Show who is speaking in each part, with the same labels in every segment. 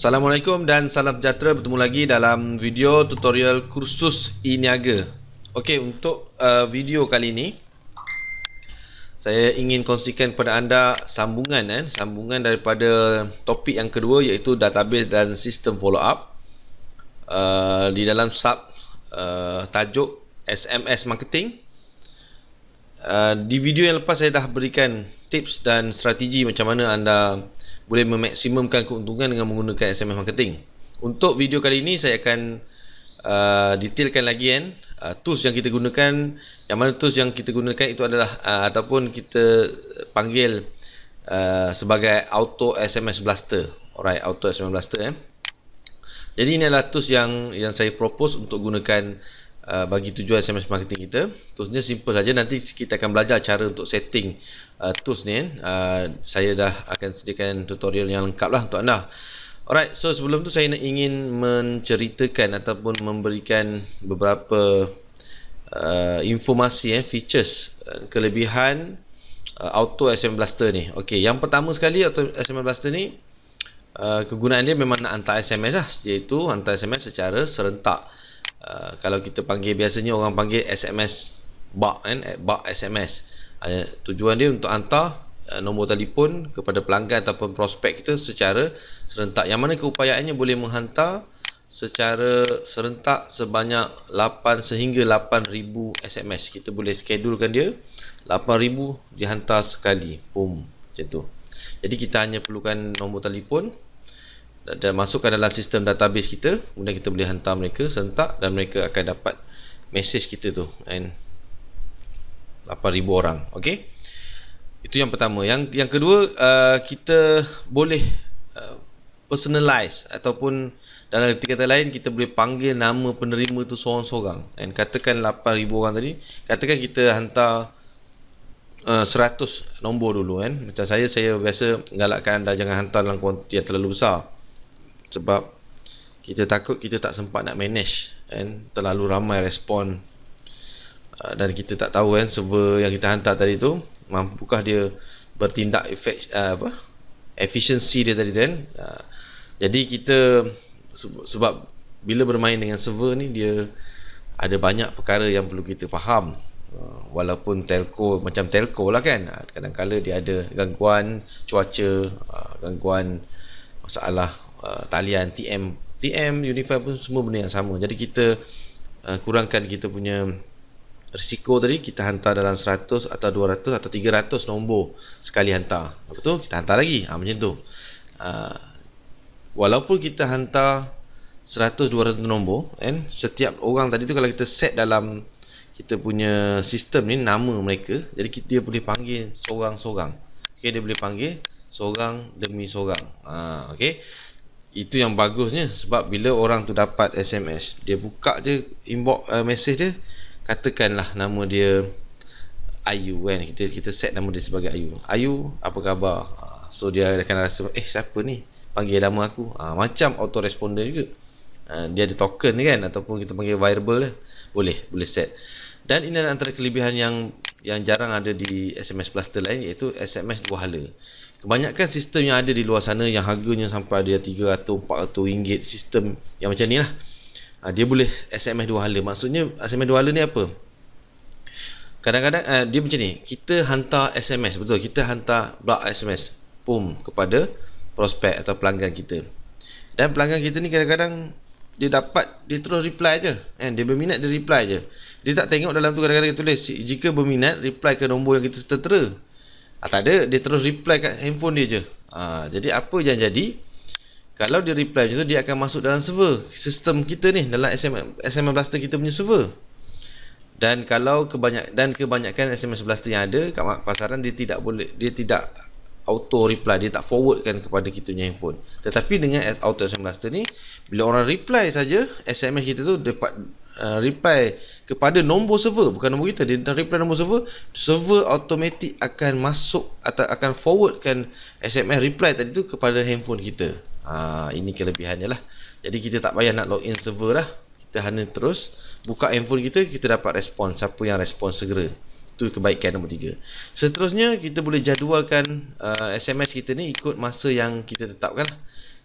Speaker 1: Assalamualaikum dan salam sejahtera bertemu lagi dalam video tutorial kursus e-niaga. Okey, untuk uh, video kali ini saya ingin kongsikan kepada anda sambungan eh, sambungan daripada topik yang kedua iaitu database dan sistem follow up uh, di dalam sub uh, tajuk SMS marketing. Uh, di video yang lepas saya dah berikan tips dan strategi macam mana anda boleh memaksimumkan keuntungan dengan menggunakan SMS marketing. Untuk video kali ini saya akan uh, detailkan lagi kan uh, tools yang kita gunakan yang mana tools yang kita gunakan itu adalah uh, ataupun kita panggil uh, sebagai auto SMS blaster. Alright, auto SMS blaster eh. Jadi ini adalah tools yang yang saya propose untuk gunakan uh, bagi tujuan SMS marketing kita. Toolsnya simple saja nanti kita akan belajar cara untuk setting uh, tools ni. Uh, saya dah akan sediakan tutorial yang lengkap lah untuk anda. Alright, so sebelum tu saya nak ingin menceritakan ataupun memberikan beberapa uh, informasi eh features uh, kelebihan uh, auto SMS blaster ni. Okey, yang pertama sekali auto SMS blaster ni Uh, kegunaan dia memang nak hantar SMS lah iaitu hantar SMS secara serentak Uh, kalau kita panggil biasanya orang panggil SMS bak, kan eh, Bak SMS uh, tujuan dia untuk hantar uh, nombor telefon kepada pelanggan ataupun prospek kita secara serentak yang mana keupayaannya boleh menghantar secara serentak sebanyak 8 sehingga 8000 SMS kita boleh skedulkan dia 8000 dihantar sekali boom macam tu jadi kita hanya perlukan nombor telefon dan masukkan dalam sistem database kita kemudian kita boleh hantar mereka sentak dan mereka akan dapat message kita tu and 8000 orang okey itu yang pertama yang yang kedua uh, kita boleh uh, personalize ataupun dalam arti kata lain kita boleh panggil nama penerima tu seorang-seorang and katakan 8000 orang tadi katakan kita hantar uh, 100 nombor dulu kan macam saya saya biasa galakkan anda jangan hantar dalam kuantiti yang terlalu besar sebab kita takut kita tak sempat nak manage kan terlalu ramai respon uh, dan kita tak tahu kan server yang kita hantar tadi tu mampukah dia bertindak efek uh, apa efficiency dia tadi kan uh, jadi kita sebab bila bermain dengan server ni dia ada banyak perkara yang perlu kita faham walaupun telco macam telco lah kan kadang-kadang dia ada gangguan cuaca gangguan masalah Uh, talian TM TM Unify pun semua benda yang sama jadi kita uh, kurangkan kita punya risiko tadi kita hantar dalam 100 atau 200 atau 300 nombor sekali hantar apa tu kita hantar lagi ha, macam tu uh, walaupun kita hantar 100 200 nombor kan setiap orang tadi tu kalau kita set dalam kita punya sistem ni nama mereka jadi kita dia boleh panggil seorang-seorang okey dia boleh panggil seorang demi seorang ha okey itu yang bagusnya sebab bila orang tu dapat SMS dia buka je inbox uh, message dia katakanlah nama dia Ayu kan kita kita set nama dia sebagai Ayu Ayu apa khabar ah, so dia akan rasa eh siapa ni panggil nama aku ha, macam autoresponder juga ha, dia ada token ni kan ataupun kita panggil viral lah boleh boleh set dan ini antara kelebihan yang yang jarang ada di SMS plus lain iaitu SMS buah berhala Kebanyakan sistem yang ada di luar sana yang harganya sampai ada RM300, RM400 sistem yang macam ni lah. Ha, dia boleh SMS dua hala. Maksudnya SMS dua hala ni apa? Kadang-kadang uh, dia macam ni. Kita hantar SMS. Betul. Kita hantar block SMS. Boom. Kepada prospek atau pelanggan kita. Dan pelanggan kita ni kadang-kadang dia dapat dia terus reply je. And eh, dia berminat dia reply je. Dia tak tengok dalam tu kadang-kadang dia tulis. Jika berminat reply ke nombor yang kita tertera. Ah, tak ada, dia terus reply kat handphone dia je. Ah, jadi apa yang jadi? Kalau dia reply macam tu, dia akan masuk dalam server. Sistem kita ni, dalam SMS, SMS Blaster kita punya server. Dan kalau kebanyak dan kebanyakan SMS Blaster yang ada kat pasaran dia tidak boleh dia tidak auto reply dia tak forwardkan kepada kita punya handphone. Tetapi dengan auto SMS Blaster ni bila orang reply saja SMS kita tu dapat Uh, reply kepada nombor server bukan nombor kita dia reply nombor server server automatik akan masuk atau akan forwardkan SMS reply tadi tu kepada handphone kita ha, ini kelebihannya lah jadi kita tak payah nak login server lah kita hanya terus buka handphone kita kita dapat respon siapa yang respon segera itu kebaikan nombor tiga. seterusnya kita boleh jadualkan uh, SMS kita ni ikut masa yang kita tetapkan lah.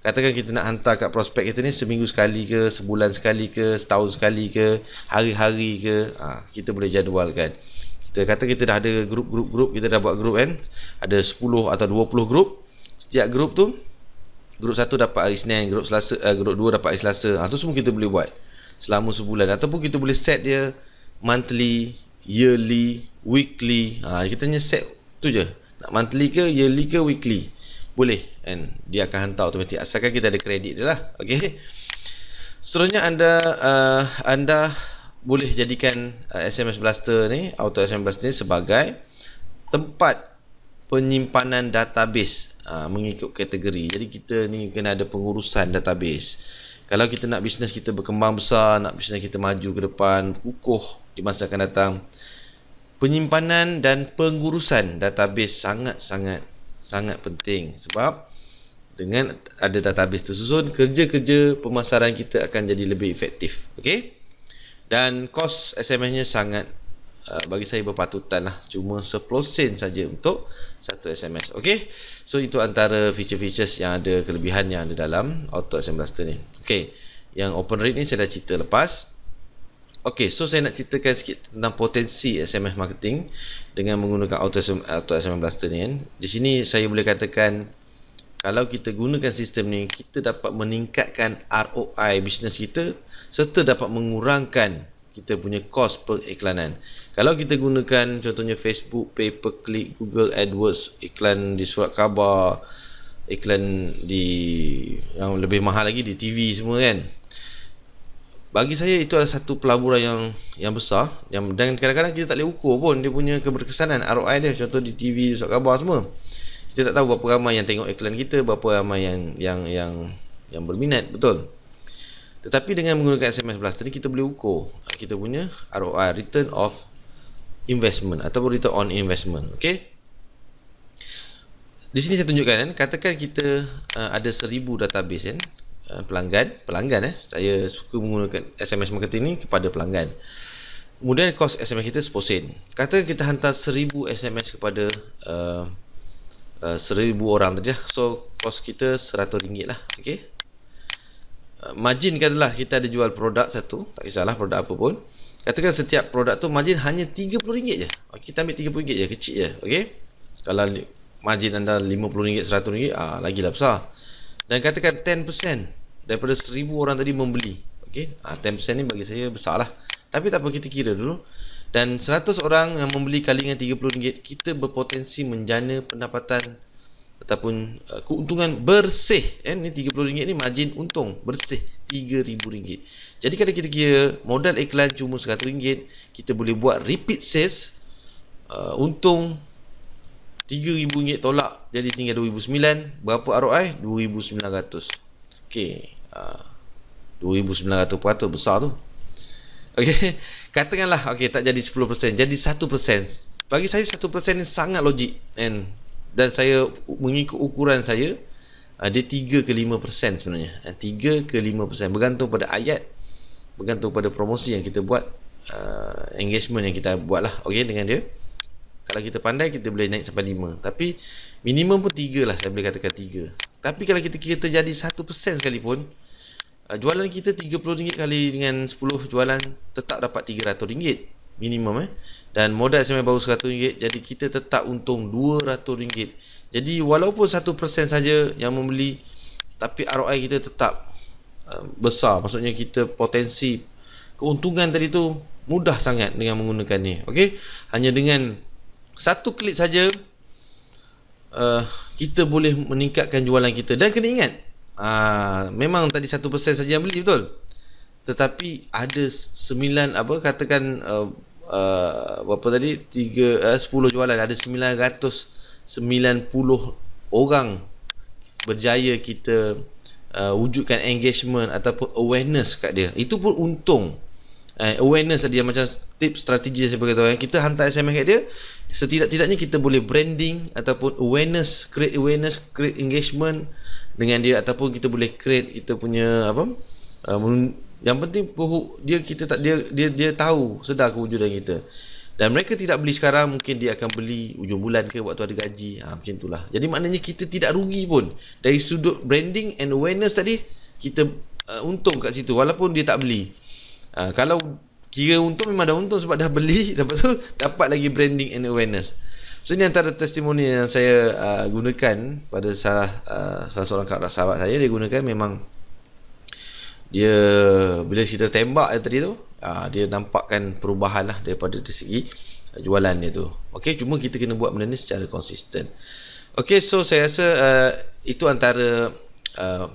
Speaker 1: Katakan kita nak hantar kat prospek kita ni seminggu sekali ke, sebulan sekali ke, setahun sekali ke, hari-hari ke, ha, kita boleh jadualkan. Kita kata kita dah ada grup-grup-grup, kita dah buat grup kan. Ada 10 atau 20 grup. Setiap grup tu grup 1 dapat hari Isnin, grup Selasa, uh, grup 2 dapat hari Selasa. Ah ha, tu semua kita boleh buat selama sebulan ataupun kita boleh set dia monthly, yearly, weekly. ha, kita hanya set tu je. Nak monthly ke, yearly ke, weekly boleh and dia akan hantar automatik asalkan kita ada kredit dia lah okey seterusnya anda uh, anda boleh jadikan uh, SMS Blaster ni auto SMS Blaster ni sebagai tempat penyimpanan database uh, mengikut kategori jadi kita ni kena ada pengurusan database kalau kita nak bisnes kita berkembang besar nak bisnes kita maju ke depan kukuh di masa akan datang penyimpanan dan pengurusan database sangat-sangat sangat penting sebab dengan ada database tersusun kerja-kerja pemasaran kita akan jadi lebih efektif okey dan kos SMS-nya sangat uh, bagi saya berpatutan lah cuma 10 sen saja untuk satu SMS okey so itu antara feature-features yang ada kelebihan yang ada dalam Auto SMS Blaster ni okey yang open rate ni saya dah cerita lepas Okey, so saya nak ceritakan sikit tentang potensi SMS marketing dengan menggunakan auto atau SMS blaster ni kan. Di sini saya boleh katakan kalau kita gunakan sistem ni, kita dapat meningkatkan ROI bisnes kita serta dapat mengurangkan kita punya kos periklanan. Kalau kita gunakan contohnya Facebook, pay per click, Google AdWords, iklan di surat khabar, iklan di yang lebih mahal lagi di TV semua kan bagi saya itu adalah satu pelaburan yang yang besar yang dan kadang-kadang kita tak boleh ukur pun dia punya keberkesanan ROI dia contoh di TV surat khabar semua kita tak tahu berapa ramai yang tengok iklan kita berapa ramai yang yang yang yang berminat betul tetapi dengan menggunakan SMS Blast tadi kita boleh ukur kita punya ROI return of investment ataupun return on investment okey di sini saya tunjukkan kan katakan kita uh, ada seribu database kan Eh, pelanggan pelanggan eh saya suka menggunakan SMS marketing ni kepada pelanggan kemudian kos SMS kita 10 sen kata kita hantar 1000 SMS kepada uh, uh, 1000 orang tadi lah so kos kita 100 ringgit lah ok uh, margin katalah kita ada jual produk satu tak kisahlah produk apa pun katakan setiap produk tu margin hanya 30 ringgit je okay, oh, kita ambil 30 ringgit je kecil je ok kalau margin anda 50 ringgit 100 ringgit ah, lagi lah besar dan katakan 10% daripada 1000 orang tadi membeli okay? ha, 10% ni bagi saya besarlah tapi tak apa kita kira dulu dan 100 orang yang membeli kali dengan RM30 kita berpotensi menjana pendapatan ataupun uh, keuntungan bersih eh ni RM30 ni margin untung bersih RM3000. Jadi kalau kita kira modal iklan cuma RM100 kita boleh buat repeat sales uh, untung RM3,000 tolak jadi tinggal RM2,009 Berapa ROI? RM2,900 Okey ah, RM2,900 peratus besar tu Okey Katakanlah Okey tak jadi 10% Jadi 1% Bagi saya 1% ni sangat logik And Dan saya Mengikut ukuran saya ada ah, Dia 3 ke 5% sebenarnya 3 ah, ke 5% Bergantung pada ayat Bergantung pada promosi yang kita buat Engagement yang kita buat lah Okey dengan dia kalau kita pandai kita boleh naik sampai 5 tapi minimum pun 3 lah saya boleh katakan 3 tapi kalau kita kira terjadi 1% sekalipun uh, jualan kita RM30 kali dengan 10 jualan tetap dapat RM300 minimum eh dan modal saya baru RM100 jadi kita tetap untung RM200 jadi walaupun 1% saja yang membeli tapi ROI kita tetap uh, besar maksudnya kita potensi keuntungan tadi tu mudah sangat dengan menggunakan menggunakannya Okay? hanya dengan satu klik saja uh, kita boleh meningkatkan jualan kita dan kena ingat uh, memang tadi satu 1% saja yang beli betul tetapi ada sembilan apa katakan uh, uh, berapa tadi 3 uh, 10 jualan ada 990 orang berjaya kita uh, wujudkan engagement ataupun awareness kat dia itu pun untung eh, awareness lah dia macam tips strategi saya beritahu eh. kita hantar SMS kat dia setidak-tidaknya kita boleh branding ataupun awareness create awareness create engagement dengan dia ataupun kita boleh create kita punya apa uh, yang penting dia kita tak dia dia dia tahu sedar kewujudan kita dan mereka tidak beli sekarang mungkin dia akan beli ujung bulan ke waktu ada gaji ha, macam itulah jadi maknanya kita tidak rugi pun dari sudut branding and awareness tadi kita uh, untung kat situ walaupun dia tak beli Uh, kalau kira untung memang ada untung sebab dah beli dapat tu dapat lagi branding and awareness. So ini antara testimoni yang saya uh, gunakan pada salah uh, salah seorang kawan sahabat saya dia gunakan memang dia bila kita tembak dia tadi tu uh, dia nampakkan perubahan lah daripada dari segi uh, jualan dia tu. Okey cuma kita kena buat benda ni secara konsisten. Okey so saya rasa uh, itu antara uh,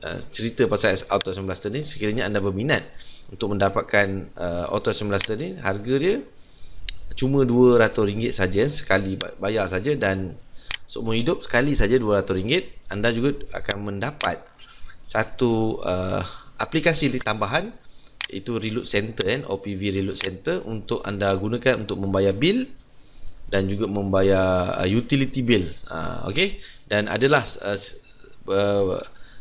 Speaker 1: uh, cerita pasal Auto 18 ni sekiranya anda berminat untuk mendapatkan uh, auto semester ni harga dia cuma RM200 saja sekali bayar saja dan seumur hidup sekali saja RM200 anda juga akan mendapat satu uh, aplikasi tambahan itu reload center kan OPV reload center untuk anda gunakan untuk membayar bil dan juga membayar uh, utility bill uh, okey dan adalah uh, uh,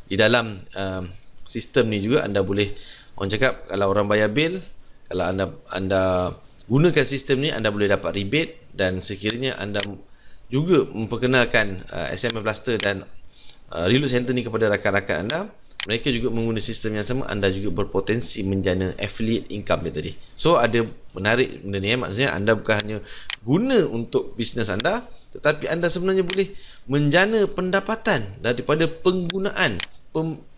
Speaker 1: di dalam uh, sistem ni juga anda boleh Orang cakap kalau orang bayar bil, kalau anda anda gunakan sistem ni anda boleh dapat rebate dan sekiranya anda juga memperkenalkan uh, SMM Blaster dan uh, Reload Center ni kepada rakan-rakan anda, mereka juga menggunakan sistem yang sama, anda juga berpotensi menjana affiliate income dia tadi. So ada menarik benda ni eh? maksudnya anda bukan hanya guna untuk bisnes anda tetapi anda sebenarnya boleh menjana pendapatan daripada penggunaan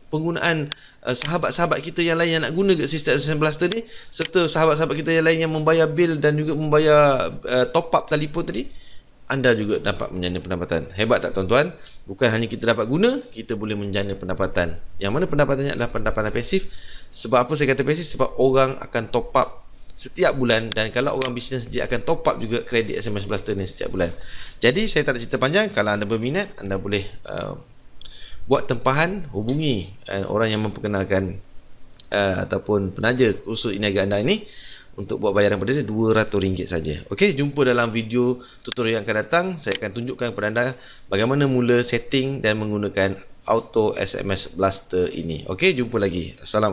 Speaker 1: penggunaan uh, sahabat-sahabat kita yang lain yang nak guna dekat sistem Assassin Blaster ni serta sahabat-sahabat kita yang lain yang membayar bil dan juga membayar uh, top up telefon tadi anda juga dapat menjana pendapatan. Hebat tak tuan-tuan? Bukan hanya kita dapat guna, kita boleh menjana pendapatan. Yang mana pendapatannya adalah pendapatan pasif. Sebab apa saya kata pasif? Sebab orang akan top up setiap bulan dan kalau orang bisnes dia akan top up juga kredit SMS Blaster ni setiap bulan. Jadi saya tak nak cerita panjang. Kalau anda berminat, anda boleh uh, buat tempahan hubungi uh, orang yang memperkenalkan uh, ataupun penaja kursus niaga anda ini untuk buat bayaran pada dia RM200 saja. Okey, jumpa dalam video tutorial yang akan datang. Saya akan tunjukkan kepada anda bagaimana mula setting dan menggunakan auto SMS blaster ini. Okey, jumpa lagi. Assalamualaikum.